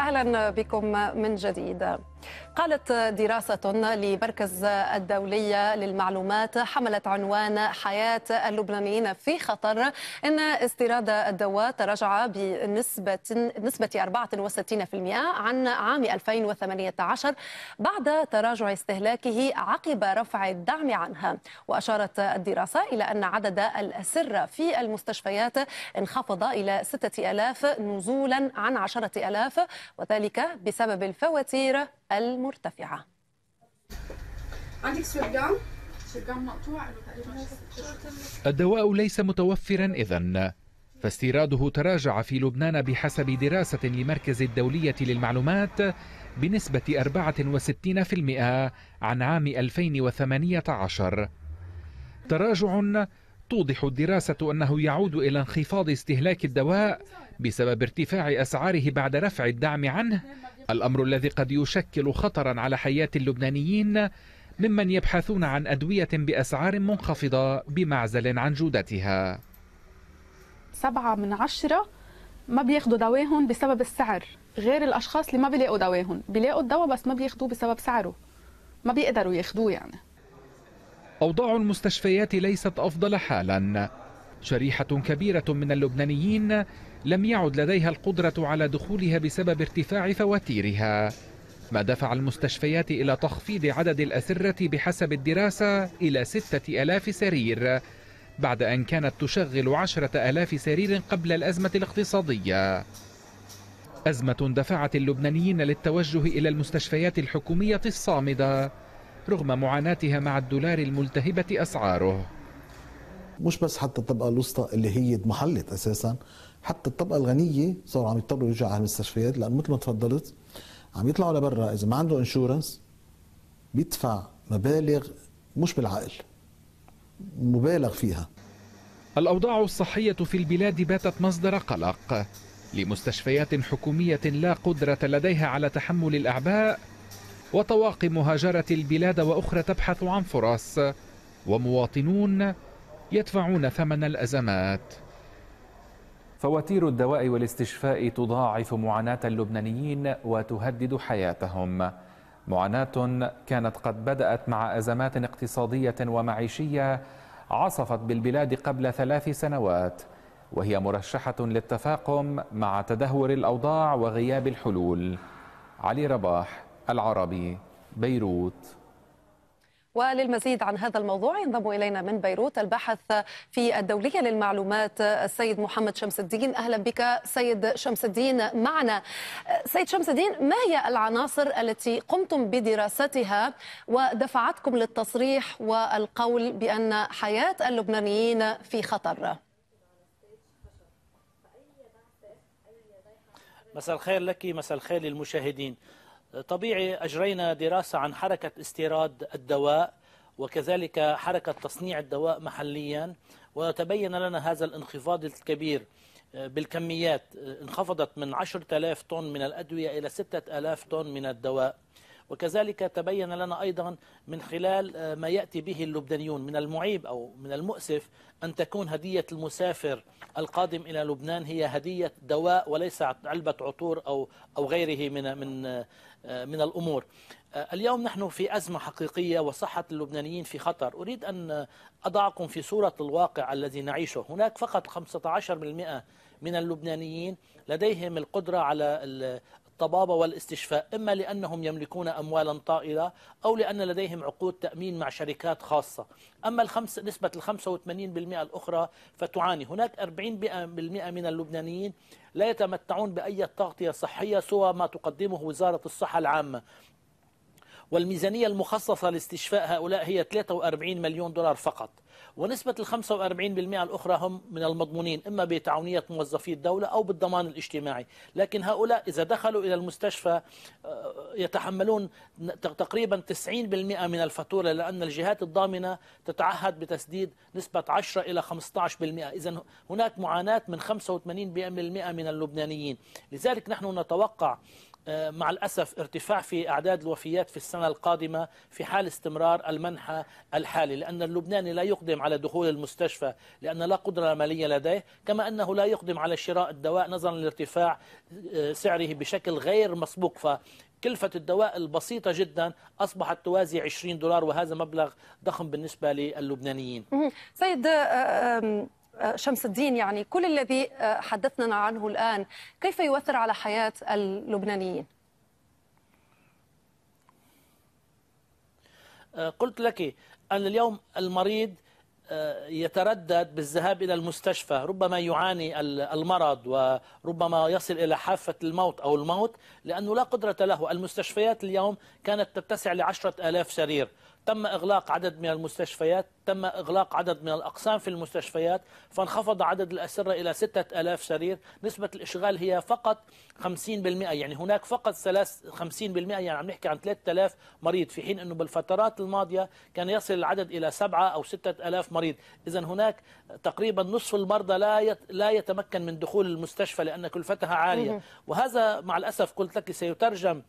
أهلا بكم من جديد قالت دراسة لمركز الدولية للمعلومات حملت عنوان حياة اللبنانيين في خطر أن استيراد الدواء تراجع بنسبة نسبة 64% عن عام 2018 بعد تراجع استهلاكه عقب رفع الدعم عنها وأشارت الدراسة إلى أن عدد الأسرة في المستشفيات انخفض إلى 6000 نزولا عن 10000 وذلك بسبب الفواتير المرتفعة عندك سرقان؟ الدواء ليس متوفرا إذا فاستيراده تراجع في لبنان بحسب دراسة لمركز الدولية للمعلومات بنسبة 64% عن عام 2018 تراجع توضح الدراسة أنه يعود إلى انخفاض استهلاك الدواء بسبب ارتفاع أسعاره بعد رفع الدعم عنه الأمر الذي قد يشكل خطرا على حياة اللبنانيين ممن يبحثون عن أدوية بأسعار منخفضة بمعزل عن جودتها سبعة من عشرة ما بياخدوا دواهم بسبب السعر غير الأشخاص اللي ما بيلاقوا دواهم بيلاقوا الدواء بس ما بياخدوه بسبب سعره ما بيقدروا ياخدوه يعني أوضاع المستشفيات ليست أفضل حالا شريحة كبيرة من اللبنانيين لم يعد لديها القدرة على دخولها بسبب ارتفاع فواتيرها ما دفع المستشفيات إلى تخفيض عدد الأسرة بحسب الدراسة إلى ستة ألاف سرير بعد أن كانت تشغل عشرة ألاف سرير قبل الأزمة الاقتصادية أزمة دفعت اللبنانيين للتوجه إلى المستشفيات الحكومية الصامدة رغم معاناتها مع الدولار الملتهبة أسعاره مش بس حتى الطبقه الوسطى اللي هي اضمحلت اساسا حتى الطبقه الغنيه صاروا عم يضطروا يرجعوا على المستشفيات لان مثل ما تفضلت عم يطلعوا لبرا اذا ما عنده انشورنس بيدفع مبالغ مش بالعقل مبالغ فيها الأوضاع الصحية في البلاد باتت مصدر قلق لمستشفيات حكومية لا قدرة لديها على تحمل الأعباء وطواقم هاجرت البلاد وأخرى تبحث عن فرص ومواطنون يدفعون ثمن الأزمات فواتير الدواء والاستشفاء تضاعف معاناة اللبنانيين وتهدد حياتهم معاناة كانت قد بدأت مع أزمات اقتصادية ومعيشية عصفت بالبلاد قبل ثلاث سنوات وهي مرشحة للتفاقم مع تدهور الأوضاع وغياب الحلول علي رباح العربي بيروت وللمزيد عن هذا الموضوع ينضم الينا من بيروت الباحث في الدوليه للمعلومات السيد محمد شمس الدين اهلا بك سيد شمس الدين معنا سيد شمس الدين ما هي العناصر التي قمتم بدراستها ودفعتكم للتصريح والقول بان حياه اللبنانيين في خطر مساء الخير لك مساء الخير للمشاهدين طبيعي أجرينا دراسة عن حركة استيراد الدواء وكذلك حركة تصنيع الدواء محليا وتبين لنا هذا الانخفاض الكبير آه، بالكميات آه، انخفضت من 10000 طن من الأدوية إلى 6000 طن من الدواء وكذلك تبين لنا أيضا من خلال آه، ما يأتي به اللبنانيون من المعيب أو من المؤسف أن تكون هدية المسافر القادم إلى لبنان هي هدية دواء وليس علبة عطور أو أو غيره من من آه، من الأمور آه، اليوم نحن في أزمة حقيقية وصحة اللبنانيين في خطر أريد أن أضعكم في صورة الواقع الذي نعيشه هناك فقط 15% من اللبنانيين لديهم القدرة على الطبابة والاستشفاء إما لأنهم يملكون أموالا طائلة أو لأن لديهم عقود تأمين مع شركات خاصة أما الخمس نسبة ال 85% الأخرى فتعاني هناك 40% من اللبنانيين لا يتمتعون بأي تغطية صحية سوى ما تقدمه وزارة الصحة العامة والميزانية المخصصة لاستشفاء هؤلاء هي 43 مليون دولار فقط ونسبة ال 45% الأخرى هم من المضمونين إما بتعاونية موظفي الدولة أو بالضمان الاجتماعي لكن هؤلاء إذا دخلوا إلى المستشفى آه، يتحملون تقريبا 90% من الفاتورة لأن الجهات الضامنة تتعهد بتسديد نسبة 10 إلى 15% إذا هناك معاناة من 85% من اللبنانيين لذلك نحن نتوقع آه، مع الأسف ارتفاع في أعداد الوفيات في السنة القادمة في حال استمرار المنحى الحالي لأن اللبناني لا يقدم على دخول المستشفى لأن لا قدرة مالية لديه كما أنه لا يقدم على شراء الدواء نظرا لارتفاع آه، سعره بشكل غير مسبوق ف كلفة الدواء البسيطة جدا أصبحت توازي 20 دولار وهذا مبلغ ضخم بالنسبة للبنانيين سيد آه، آه، شمس الدين يعني كل الذي آه، حدثنا عنه الآن كيف يؤثر على حياة اللبنانيين؟ آه، قلت لك أن اليوم المريض يتردد بالذهاب إلى المستشفى ربما يعاني المرض وربما يصل إلى حافة الموت أو الموت لأنه لا قدرة له المستشفيات اليوم كانت تتسع لعشرة آلاف سرير تم إغلاق عدد من المستشفيات تم إغلاق عدد من الأقسام في المستشفيات فانخفض عدد الأسرة إلى 6000 سرير نسبة الإشغال هي فقط 50% يعني هناك فقط 50% يعني عم نحكي عن 3000 مريض في حين أنه بالفترات الماضية كان يصل العدد إلى 7 أو 6000 مريض إذا هناك تقريبا نصف المرضى لا لا يتمكن من دخول المستشفى لأن كلفتها عالية وهذا مع الأسف قلت لك سيترجم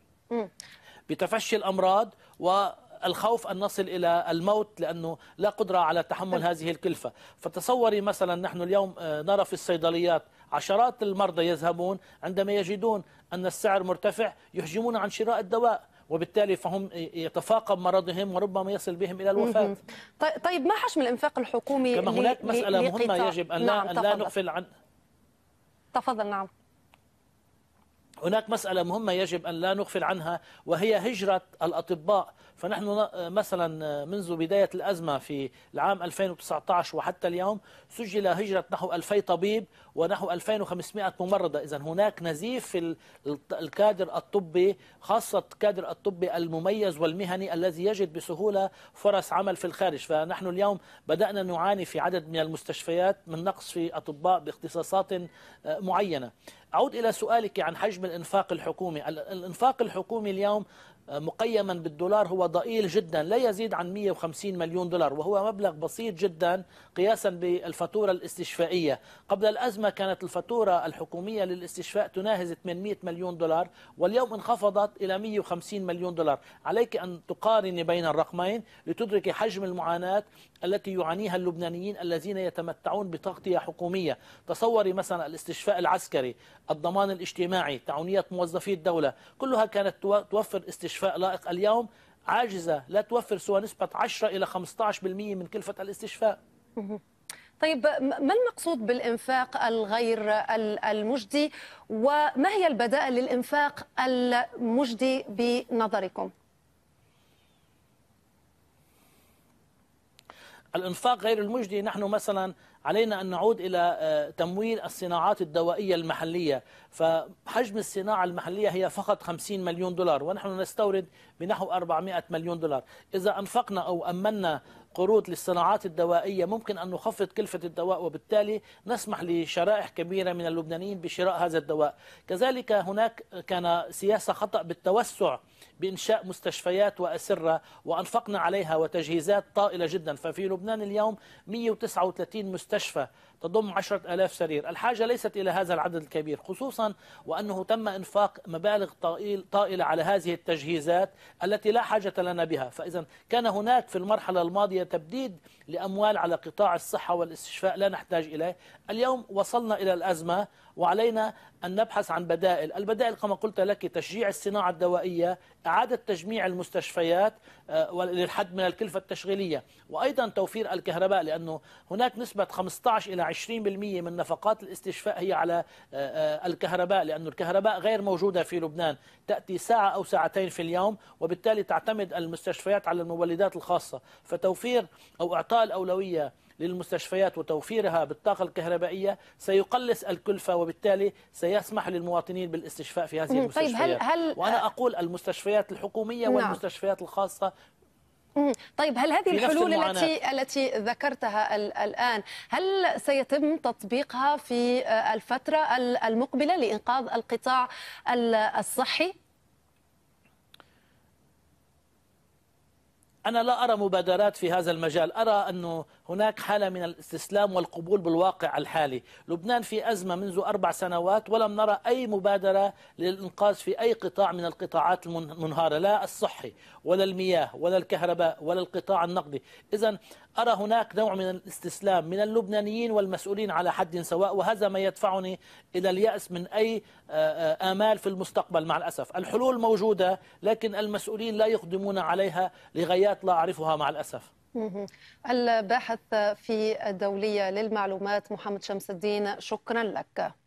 بتفشي الأمراض و الخوف أن نصل إلى الموت لأنه لا قدرة على تحمل هذه الكلفة فتصوري مثلا نحن اليوم آه، نرى في الصيدليات عشرات المرضى يذهبون عندما يجدون أن السعر مرتفع يحجمون عن شراء الدواء وبالتالي فهم يتفاقم مرضهم وربما يصل بهم الى الوفاه. طيب،, طيب ما حجم الانفاق الحكومي كما هناك مساله مهمه يجب ان لا نعم، أن لا نغفل عن تفضل نعم هناك مسألة مهمة يجب أن لا نغفل عنها وهي هجرة الأطباء فنحن مثلا منذ بداية الأزمة في العام 2019 وحتى اليوم سجل هجرة نحو 2000 طبيب ونحو 2500 ممرضة إذا هناك نزيف في الكادر الطبي خاصة الكادر الطبي المميز والمهني الذي يجد بسهولة فرص عمل في الخارج فنحن اليوم بدأنا نعاني في عدد من المستشفيات من نقص في أطباء باختصاصات آه، معينة أعود إلى سؤالك عن حجم الإنفاق الحكومي الإنفاق الحكومي اليوم آه، مقيما بالدولار هو ضئيل جدا لا يزيد عن 150 مليون دولار وهو مبلغ بسيط جدا قياسا بالفاتورة الاستشفائية قبل الأزمة كانت الفاتورة الحكومية للاستشفاء تناهز 800 مليون دولار واليوم انخفضت إلى 150 مليون دولار عليك أن تقارن بين الرقمين لتدرك حجم المعاناة التي يعانيها اللبنانيين الذين يتمتعون بتغطية حكومية تصوري مثلا الاستشفاء العسكري الضمان الاجتماعي تعاونية موظفي الدولة كلها كانت توفر استشفاء لائق اليوم عاجزة لا توفر سوى نسبة 10 إلى 15% من كلفة الاستشفاء طيب ما المقصود بالإنفاق الغير المجدي وما هي البدائل للإنفاق المجدي بنظركم؟ الإنفاق غير المجدي نحن مثلا علينا أن نعود إلى آه، تمويل الصناعات الدوائية المحلية فحجم الصناعة المحلية هي فقط 50 مليون دولار ونحن نستورد بنحو 400 مليون دولار إذا أنفقنا أو أمنا قروض للصناعات الدوائية ممكن أن نخفض كلفة الدواء وبالتالي نسمح لشرائح كبيرة من اللبنانيين بشراء هذا الدواء كذلك هناك كان سياسة خطأ بالتوسع بإنشاء مستشفيات وأسرة وأنفقنا عليها وتجهيزات طائلة جدا ففي لبنان اليوم 139 مستشفى المستشفى تضم عشرة ألاف سرير الحاجة ليست إلى هذا العدد الكبير خصوصا وأنه تم إنفاق مبالغ طائلة على هذه التجهيزات التي لا حاجة لنا بها فإذا كان هناك في المرحلة الماضية تبديد لأموال على قطاع الصحة والاستشفاء لا نحتاج إليه اليوم وصلنا إلى الأزمة وعلينا أن نبحث عن بدائل البدائل كما قلت لك تشجيع الصناعة الدوائية إعادة تجميع المستشفيات آه، للحد من الكلفة التشغيلية وأيضا توفير الكهرباء لأنه هناك نسبة 15 إلى 20% من نفقات الاستشفاء هي على آه، آه، الكهرباء لأن الكهرباء غير موجودة في لبنان تأتي ساعة أو ساعتين في اليوم وبالتالي تعتمد المستشفيات على المولدات الخاصة فتوفير أو إعطاء الأولوية للمستشفيات وتوفيرها بالطاقة الكهربائية سيقلص الكلفة وبالتالي سيسمح للمواطنين بالاستشفاء في هذه المستشفيات طيب هل هل وأنا أقول المستشفيات الحكومية نعم. والمستشفيات الخاصة طيب هل هذه الحلول التي التي ذكرتها الان هل سيتم تطبيقها في آه، الفتره المقبله لانقاذ القطاع الصحي؟ أنا لا أرى مبادرات في هذا المجال أرى أنه هناك حالة من الاستسلام والقبول بالواقع الحالي لبنان في أزمة منذ أربع سنوات ولم نرى أي مبادرة للإنقاذ في أي قطاع من القطاعات المنهارة لا الصحي ولا المياه ولا الكهرباء ولا القطاع النقدي إذا أرى هناك نوع من الاستسلام من اللبنانيين والمسؤولين على حد سواء وهذا ما يدفعني إلى اليأس من أي آه، آه، آمال في المستقبل مع الأسف الحلول موجودة لكن المسؤولين لا يقدمون عليها لغايات لا أعرفها مع الأسف الباحث في الدولية للمعلومات محمد شمس الدين شكرا لك